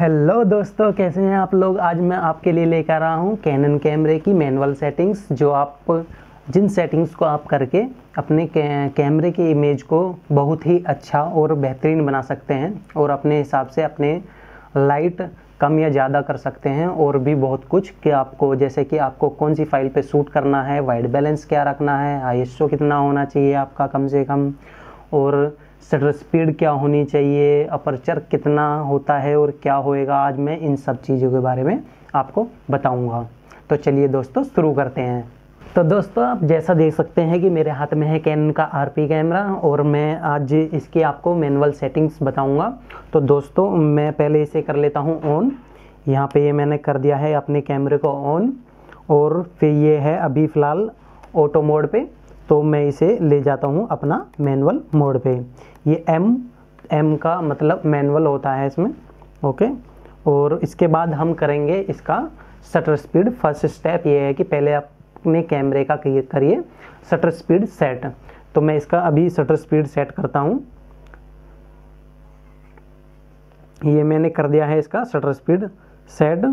hello दोस्तों कैसे हैं आप लोग आज मैं आपके लिए लेकर आया हूँ कैनन कैमरे की मैनुअल सेटिंग्स जो आप जिन सेटिंग्स को आप करके अपने कैमरे के इमेज को बहुत ही अच्छा और बेहतरीन बना सकते हैं और अपने हिसाब से अपने लाइट कम या ज़्यादा कर सकते हैं और भी बहुत कुछ कि आपको जैसे कि आपको कौन सी फाइल पे शूट करना है वाइट बैलेंस क्या रखना है आई कितना होना चाहिए आपका कम से कम और शटर स्पीड क्या होनी चाहिए अपर्चर कितना होता है और क्या होएगा आज मैं इन सब चीज़ों के बारे में आपको बताऊंगा तो चलिए दोस्तों शुरू करते हैं तो दोस्तों आप जैसा देख सकते हैं कि मेरे हाथ में है कैन का आर कैमरा और मैं आज इसकी आपको मैनुअल सेटिंग्स बताऊँगा तो दोस्तों मैं पहले इसे कर लेता हूँ ऑन यहाँ पर ये मैंने कर दिया है अपने कैमरे को ऑन और फिर ये है अभी फ़िलहाल ऑटो मोड पे तो मैं इसे ले जाता हूँ अपना मैनुअल मोड पे ये एम एम का मतलब मैनुअल होता है इसमें ओके और इसके बाद हम करेंगे इसका शटर स्पीड फर्स्ट स्टेप ये है कि पहले आपने कैमरे का करिए शटर स्पीड सेट तो मैं इसका अभी शटर स्पीड सेट करता हूँ ये मैंने कर दिया है इसका शटर स्पीड सेट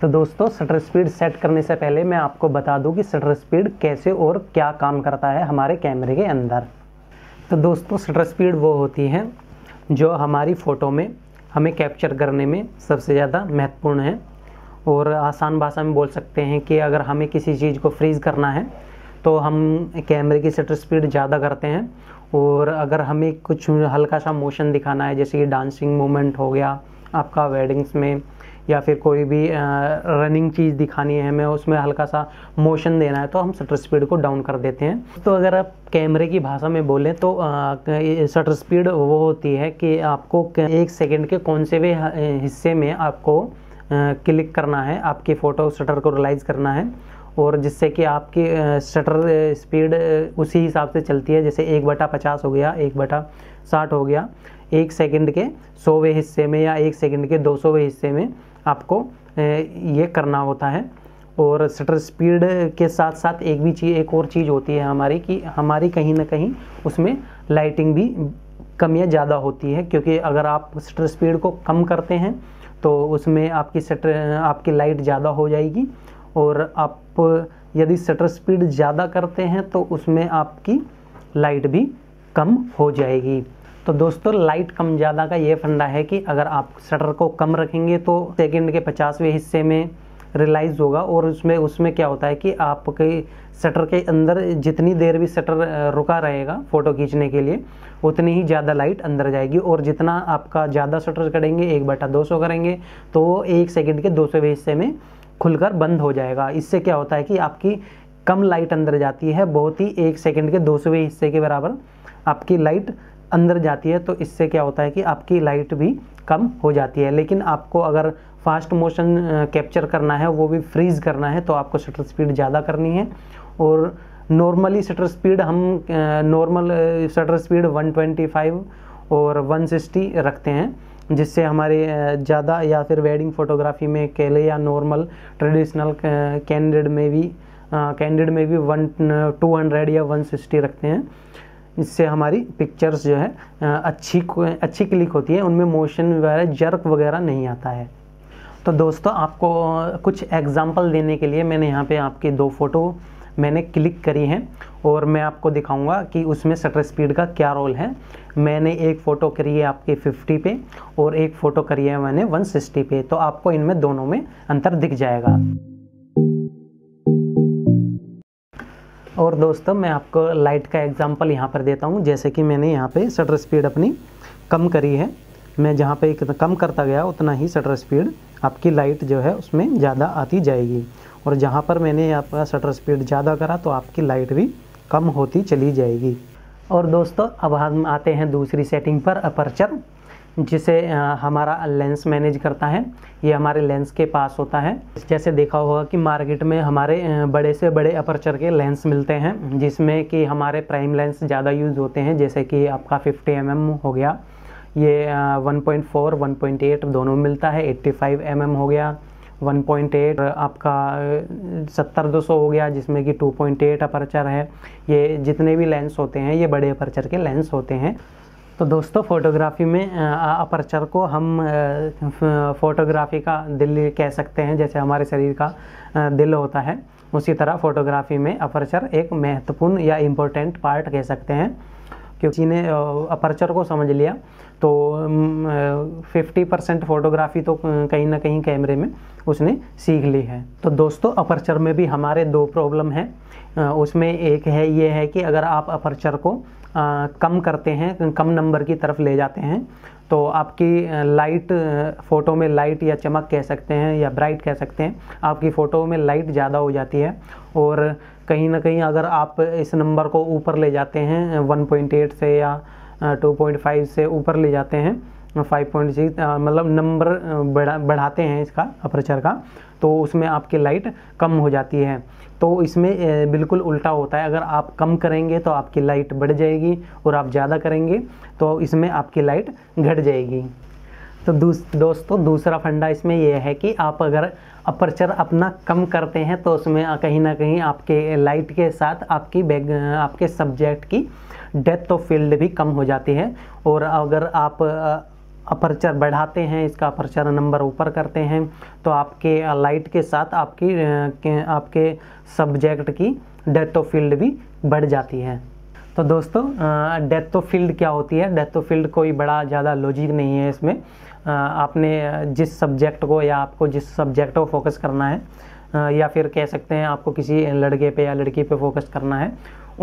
तो दोस्तों शटर स्पीड सेट करने से पहले मैं आपको बता दूं कि शटर स्पीड कैसे और क्या काम करता है हमारे कैमरे के अंदर तो दोस्तों शटर स्पीड वो होती है जो हमारी फ़ोटो में हमें कैप्चर करने में सबसे ज़्यादा महत्वपूर्ण है और आसान भाषा में बोल सकते हैं कि अगर हमें किसी चीज़ को फ्रीज़ करना है तो हम कैमरे की शटर स्पीड ज़्यादा करते हैं और अगर हमें कुछ हल्का सा मोशन दिखाना है जैसे कि डांसिंग मोमेंट हो गया आपका वेडिंग्स में या फिर कोई भी रनिंग चीज़ दिखानी है हमें उसमें हल्का सा मोशन देना है तो हम शटर स्पीड को डाउन कर देते हैं तो अगर आप कैमरे की भाषा में बोलें तो शटर स्पीड वो होती है कि आपको एक सेकेंड के कौन से भी हिस्से में आपको क्लिक करना है आपकी फ़ोटो शटर को रिलाइज़ करना है और जिससे कि आपकी शटर स्पीड उसी हिसाब से चलती है जैसे एक बटा पचास हो गया एक बटा साठ हो गया एक सेकंड के सौवें हिस्से में या एक सेकंड के दो सौवें हिस्से में आपको ये करना होता है और शटर स्पीड के साथ साथ एक भी चीज़ एक और चीज़ होती है हमारी कि हमारी कहीं ना कहीं उसमें लाइटिंग भी कम या ज़्यादा होती है क्योंकि अगर आप शटर स्पीड को कम करते हैं तो उसमें आपकी शटर आपकी लाइट ज़्यादा हो जाएगी और आप यदि शटर स्पीड ज़्यादा करते हैं तो उसमें आपकी लाइट भी कम हो जाएगी तो दोस्तों लाइट कम ज़्यादा का ये फंडा है कि अगर आप शटर को कम रखेंगे तो सेकेंड के पचासवें हिस्से में रिलाइज़ होगा और उसमें उसमें क्या होता है कि आपके शटर के अंदर जितनी देर भी शटर रुका रहेगा फ़ोटो खींचने के लिए उतनी ही ज़्यादा लाइट अंदर जाएगी और जितना आपका ज़्यादा शटर करेंगे एक बटा दो सौ करेंगे तो वो एक सेकेंड के दो सौवें हिस्से में खुलकर बंद हो जाएगा इससे क्या होता है कि आपकी कम लाइट अंदर जाती है बहुत ही एक सेकेंड के दो सौवें हिस्से के बराबर आपकी लाइट अंदर जाती है तो इससे क्या होता है कि आपकी लाइट भी कम हो जाती है लेकिन आपको अगर फास्ट मोशन कैप्चर करना है वो भी फ्रीज करना है तो आपको शटर स्पीड ज़्यादा करनी है और नॉर्मली शटर स्पीड हम नॉर्मल शटर स्पीड 125 और 160 रखते हैं जिससे हमारे ज़्यादा या फिर वेडिंग फ़ोटोग्राफी में केले या नॉर्मल ट्रेडिशनल कैंडिड में भी कैंडिड में भी वन टू हंड्रेड या वन सिक्सटी रखते हैं इससे हमारी पिक्चर्स जो है अच्छी अच्छी क्लिक होती है उनमें मोशन वगैरह जर्क वगैरह नहीं आता है तो दोस्तों आपको कुछ एग्जाम्पल देने के लिए मैंने यहाँ पे आपकी दो फ़ोटो मैंने क्लिक करी हैं और मैं आपको दिखाऊंगा कि उसमें शटर स्पीड का क्या रोल है मैंने एक फ़ोटो करी है आपके 50 पे और एक फ़ोटो करी है मैंने 160 पे तो आपको इनमें दोनों में अंतर दिख जाएगा और दोस्तों मैं आपको लाइट का एग्जांपल यहाँ पर देता हूँ जैसे कि मैंने यहाँ पे शटर स्पीड अपनी कम करी है मैं जहाँ पे कम करता गया उतना ही शटर स्पीड आपकी लाइट जो है उसमें ज़्यादा आती जाएगी और जहाँ पर मैंने आपका शटर स्पीड ज़्यादा करा तो आपकी लाइट भी कम होती चली जाएगी और दोस्तों अब हम आते हैं दूसरी सेटिंग पर अपर्चर जिसे हमारा लेंस मैनेज करता है ये हमारे लेंस के पास होता है जैसे देखा होगा कि मार्केट में हमारे बड़े से बड़े अपर्चर के लेंस मिलते हैं जिसमें कि हमारे प्राइम लेंस ज़्यादा यूज़ होते हैं जैसे कि आपका 50 एम mm हो गया ये 1.4, 1.8 दोनों मिलता है 85 एम mm हो गया 1.8 आपका 70 200 हो गया जिसमें कि 2.8 अपर्चर है ये जितने भी लेंस होते हैं ये बड़े अपर्चर के लेंस होते हैं तो दोस्तों फोटोग्राफी में अपर्चर को हम फोटोग्राफी का दिल कह सकते हैं जैसे हमारे शरीर का दिल होता है उसी तरह फोटोग्राफी में अपर्चर एक महत्वपूर्ण या इम्पोर्टेंट पार्ट कह सकते हैं क्योंकि ने अपर्चर को समझ लिया तो फिफ्टी परसेंट फोटोग्राफी तो कहीं ना कहीं कैमरे में उसने सीख ली है तो दोस्तों अपर्चर में भी हमारे दो प्रॉब्लम हैं उसमें एक है ये है कि अगर आप अपर्चर को कम करते हैं कम नंबर की तरफ ले जाते हैं तो आपकी लाइट फ़ोटो में लाइट या चमक कह सकते हैं या ब्राइट कह सकते हैं आपकी फ़ोटो में लाइट ज़्यादा हो जाती है और कहीं ना कहीं अगर आप इस नंबर को ऊपर ले जाते हैं 1.8 से या 2.5 से ऊपर ले जाते हैं 5.6 मतलब नंबर बढ़ा बढ़ाते हैं इसका अपरचर का तो उसमें आपकी लाइट कम हो जाती है तो इसमें बिल्कुल उल्टा होता है अगर आप कम करेंगे तो आपकी लाइट बढ़ जाएगी और आप ज़्यादा करेंगे तो इसमें आपकी लाइट घट जाएगी तो दूस, दोस्तों दूसरा फंडा इसमें यह है कि आप अगर अपर्चर अपना कम करते हैं तो उसमें कहीं ना कहीं आपके लाइट के साथ आपकी बैग आपके सब्जेक्ट की डेप्थ ऑफ फील्ड भी कम हो जाती है और अगर आप अपर्चर बढ़ाते हैं इसका अपर्चर नंबर ऊपर करते हैं तो आपके लाइट के साथ आपकी के, आपके सब्जेक्ट की डेथ ऑफ फील्ड भी बढ़ जाती है तो दोस्तों डेथ ऑफ फील्ड क्या होती है डेथ ऑफ फील्ड कोई बड़ा ज़्यादा लॉजिक नहीं है इसमें आपने जिस सब्जेक्ट को या आपको जिस सब्जेक्ट को फोकस करना है या फिर कह सकते हैं आपको किसी लड़के पे या लड़की पे फोकस करना है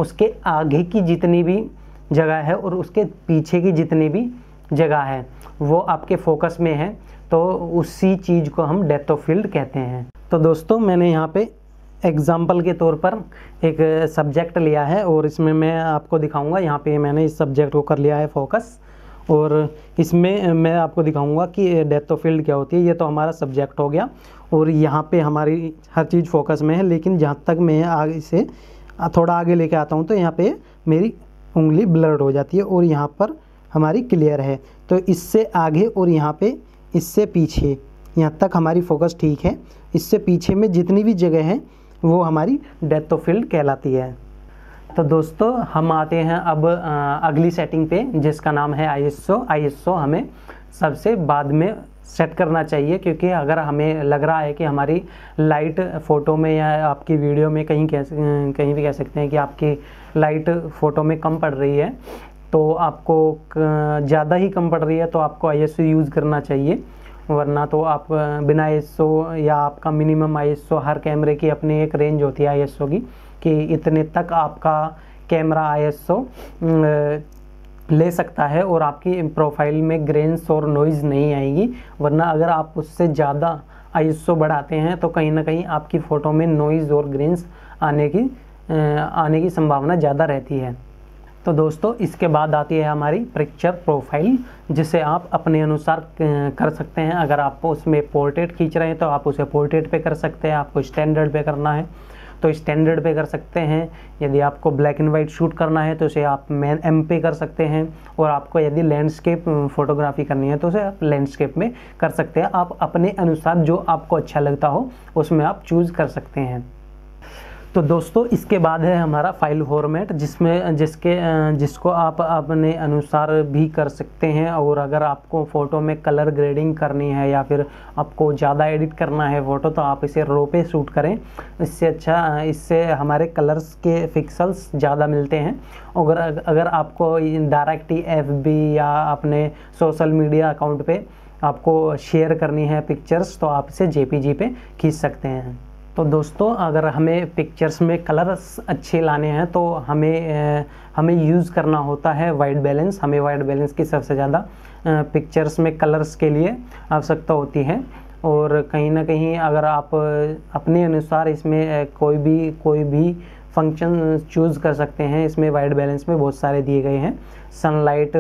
उसके आगे की जितनी भी जगह है और उसके पीछे की जितनी भी जगह है वो आपके फोकस में है तो उसी चीज़ को हम डेप्थ ऑफ फील्ड कहते हैं तो दोस्तों मैंने यहाँ पे एग्ज़ाम्पल के तौर पर एक सब्जेक्ट लिया है और इसमें मैं आपको दिखाऊंगा यहाँ पे मैंने इस सब्जेक्ट को कर लिया है फोकस और इसमें मैं आपको दिखाऊंगा कि डेप्थ ऑफ फील्ड क्या होती है ये तो हमारा सब्जेक्ट हो गया और यहाँ पे हमारी हर चीज़ फोकस में है लेकिन जहाँ तक मैं आगे इसे थोड़ा आगे लेके आता हूँ तो यहाँ पे मेरी उंगली ब्लर्ड हो जाती है और यहाँ पर हमारी क्लियर है तो इससे आगे और यहाँ पे इससे पीछे यहाँ तक हमारी फोकस ठीक है इससे पीछे में जितनी भी जगह है वो हमारी डेथ ऑफ फील्ड कहलाती है तो दोस्तों हम आते हैं अब अगली सेटिंग पे जिसका नाम है एस आईएसओ हमें सबसे बाद में सेट करना चाहिए क्योंकि अगर हमें लग रहा है कि हमारी लाइट फ़ोटो में या आपकी वीडियो में कहीं कह कहीं भी कह सकते हैं कि आपकी लाइट फ़ोटो में कम पड़ रही है तो आपको ज़्यादा ही कम पड़ रही है तो आपको आई यूज़ करना चाहिए वरना तो आप बिना आई या आपका मिनिमम आई हर कैमरे की अपनी एक रेंज होती है आई की कि इतने तक आपका कैमरा आई ले सकता है और आपकी प्रोफाइल में ग्रेन्स और नॉइज़ नहीं आएगी वरना अगर आप उससे ज़्यादा आई बढ़ाते हैं तो कहीं ना कहीं आपकी फ़ोटो में नॉइज़ और ग्रेन्स आने की आने की संभावना ज़्यादा रहती है तो दोस्तों इसके बाद आती है हमारी पिक्चर प्रोफाइल जिसे आप अपने अनुसार कर सकते हैं अगर आप उसमें पोर्ट्रेट खींच रहे हैं तो आप उसे पोर्ट्रेट पे कर सकते हैं आपको स्टैंडर्ड पे करना है तो स्टैंडर्ड पे कर सकते हैं यदि आपको ब्लैक एंड वाइट शूट करना है तो उसे आप मैन एम पे कर सकते हैं और आपको यदि लैंडस्केप फोटोग्राफी करनी है तो उसे आप लैंडस्केप में कर सकते हैं आप अपने अनुसार जो आपको अच्छा लगता हो उसमें आप चूज़ कर सकते हैं तो दोस्तों इसके बाद है हमारा फाइल फॉर्मेट जिसमें जिसके जिसको आप अपने अनुसार भी कर सकते हैं और अगर आपको फ़ोटो में कलर ग्रेडिंग करनी है या फिर आपको ज़्यादा एडिट करना है फ़ोटो तो आप इसे रो पे शूट करें इससे अच्छा इससे हमारे कलर्स के पिक्सल्स ज़्यादा मिलते हैं और अगर आपको डायरेक्ट ही एफ या अपने सोशल मीडिया अकाउंट पर आपको शेयर करनी है पिक्चर्स तो आप इसे जे पे खींच सकते हैं तो दोस्तों अगर हमें पिक्चर्स में कलर्स अच्छे लाने हैं तो हमें हमें यूज़ करना होता है वाइट बैलेंस हमें वाइट बैलेंस की सबसे ज़्यादा पिक्चर्स में कलर्स के लिए आवश्यकता होती है और कहीं ना कहीं अगर आप अपने अनुसार इसमें कोई भी कोई भी फंक्शन चूज़ कर सकते हैं इसमें वाइट बैलेंस में बहुत सारे दिए गए हैं सनलाइट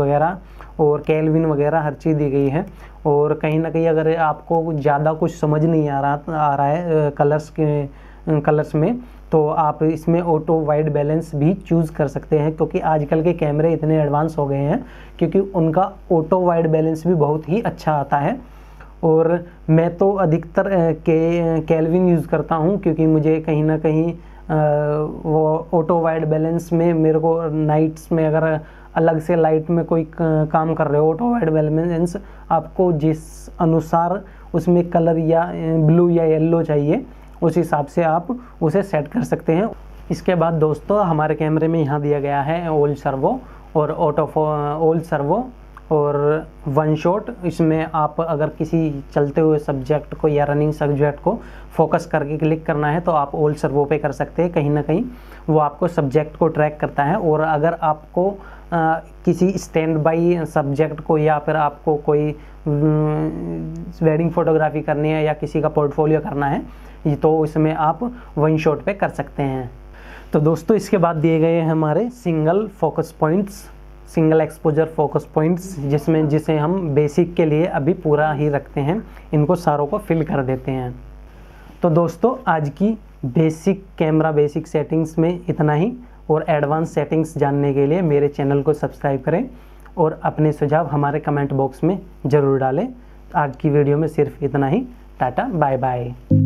वगैरह और कैलविन वगैरह हर चीज़ दी गई है और कहीं ना कहीं अगर आपको ज़्यादा कुछ समझ नहीं आ रहा आ रहा है कलर्स के कलर्स में तो आप इसमें ऑटो वाइड बैलेंस भी चूज़ कर सकते हैं क्योंकि आजकल के कैमरे इतने एडवांस हो गए हैं क्योंकि उनका ऑटो वाइड बैलेंस भी बहुत ही अच्छा आता है और मैं तो अधिकतर के कैलविन यूज़ करता हूँ क्योंकि मुझे कहीं ना कहीं वो ऑटो वाइड बैलेंस में मेरे को नाइट्स में अगर अलग से लाइट में कोई काम कर रहे हो ऑटो वाइड बैलेंस आपको जिस अनुसार उसमें कलर या ब्लू या येल्लो चाहिए उस हिसाब से आप उसे सेट कर सकते हैं इसके बाद दोस्तों हमारे कैमरे में यहाँ दिया गया है ओल्ड सर्वो और ऑटो ओल्ड सर्वो और वन शॉट इसमें आप अगर किसी चलते हुए सब्जेक्ट को या रनिंग सब्जेक्ट को फोकस करके क्लिक करना है तो आप ओल्ड सर्वो पे कर सकते हैं कहीं ना कहीं वो आपको सब्जेक्ट को ट्रैक करता है और अगर आपको आ, किसी स्टैंड बाई सब्जेक्ट को या फिर आपको कोई वेडिंग फ़ोटोग्राफी करनी है या किसी का पोर्टफोलियो करना है तो इसमें आप वन शॉट पर कर सकते हैं तो दोस्तों इसके बाद दिए गए हैं हमारे single focus points single exposure focus points जिसमें जिसे हम बेसिक के लिए अभी पूरा ही रखते हैं इनको सारों को फिल कर देते हैं तो दोस्तों आज की बेसिक कैमरा बेसिक सेटिंग्स में इतना ही और एडवांस सेटिंग्स जानने के लिए मेरे चैनल को सब्सक्राइब करें और अपने सुझाव हमारे कमेंट बॉक्स में ज़रूर डालें आज की वीडियो में सिर्फ इतना ही टाटा बाय बाय